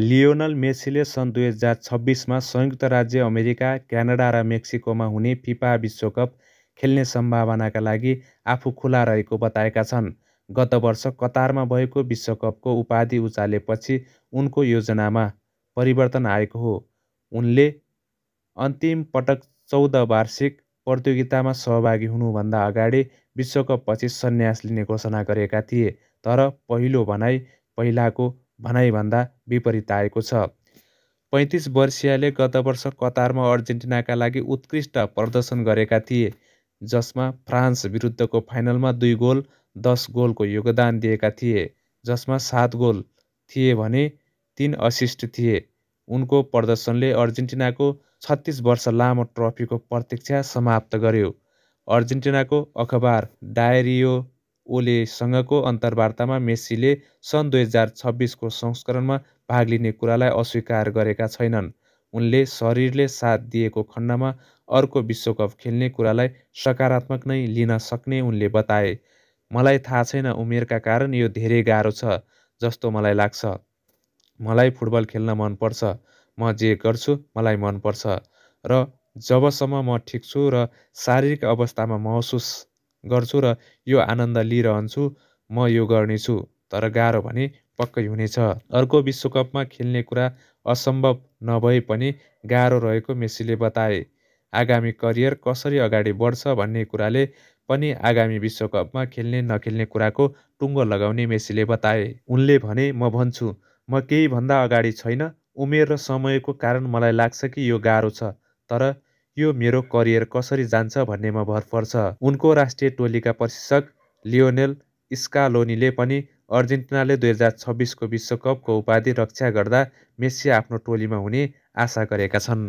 Lionel मेसीले सन् दुई हजार छब्बिसमा संयुक्त राज्य अमेरिका क्यानाडा र मेक्सिकोमा हुने फिफा विश्वकप खेल्ने सम्भावनाका लागि आफू खुला रहेको बताएका छन् गत वर्ष कतारमा भएको विश्वकपको उपाधि उचालेपछि उनको योजनामा परिवर्तन आएको हो उनले अन्तिम पटक चौध वार्षिक प्रतियोगितामा सहभागी हुनुभन्दा अगाडि विश्वकपपछि सन्यास लिने घोषणा गरेका थिए तर पहिलो भनाइ पहिलाको भनाइभन्दा विपरीत आएको छ पैँतिस वर्षीयले गत वर्ष कतारमा अर्जेन्टिनाका लागि उत्कृष्ट प्रदर्शन गरेका थिए जसमा फ्रान्स विरुद्धको फाइनलमा दुई गोल दस गोलको योगदान दिएका थिए जसमा सात गोल थिए भने तिन असिस्ट थिए उनको प्रदर्शनले अर्जेन्टिनाको छत्तिस वर्ष लामो ट्रफीको प्रतीक्षा समाप्त गर्यो अर्जेन्टिनाको अखबार डायरियो ओलेसँगको अन्तर्वार्तामा मेस्सीले सन् दुई हजार छब्बिसको संस्करणमा भाग लिने कुरालाई अस्वीकार गरेका छैनन् उनले शरीरले साथ दिएको खण्डमा अर्को विश्वकप खेल्ने कुरालाई सकारात्मक नै लिन सक्ने उनले बताए मलाई थाहा छैन उमेरका कारण यो धेरै गाह्रो छ जस्तो मलाई लाग्छ मलाई फुटबल खेल्न मनपर्छ म जे गर्छु मलाई मनपर्छ र जबसम्म म ठिक छु र शारीरिक अवस्थामा महसुस गर्छु र यो आनन्द लिइरहन्छु म यो गर्नेछु तर गाह्रो भने पक्कै हुनेछ अर्को विश्वकपमा खेल्ने कुरा असम्भव नभए पनि गाह्रो रहेको मेसीले बताए आगामी करियर कसरी अगाडि बढ्छ भन्ने कुराले पनि आगामी विश्वकपमा खेल्ने नखेल्ने कुराको टुङ्गो लगाउने मेसीले बताए उनले भने म भन्छु म केही भन्दा अगाडि छैन उमेर र समयको कारण मलाई लाग्छ कि यो गाह्रो छ तर यो मेरो करियर कसरी जान्छ भन्नेमा भर पर्छ उनको राष्ट्रिय टोलीका प्रशिक्षक लियोनेल स्कालोनीले पनि अर्जेन्टिनाले दुई हजार छब्बिसको विश्वकपको उपाधि रक्षा गर्दा मेस्सी आफ्नो टोलीमा हुने आशा गरेका छन्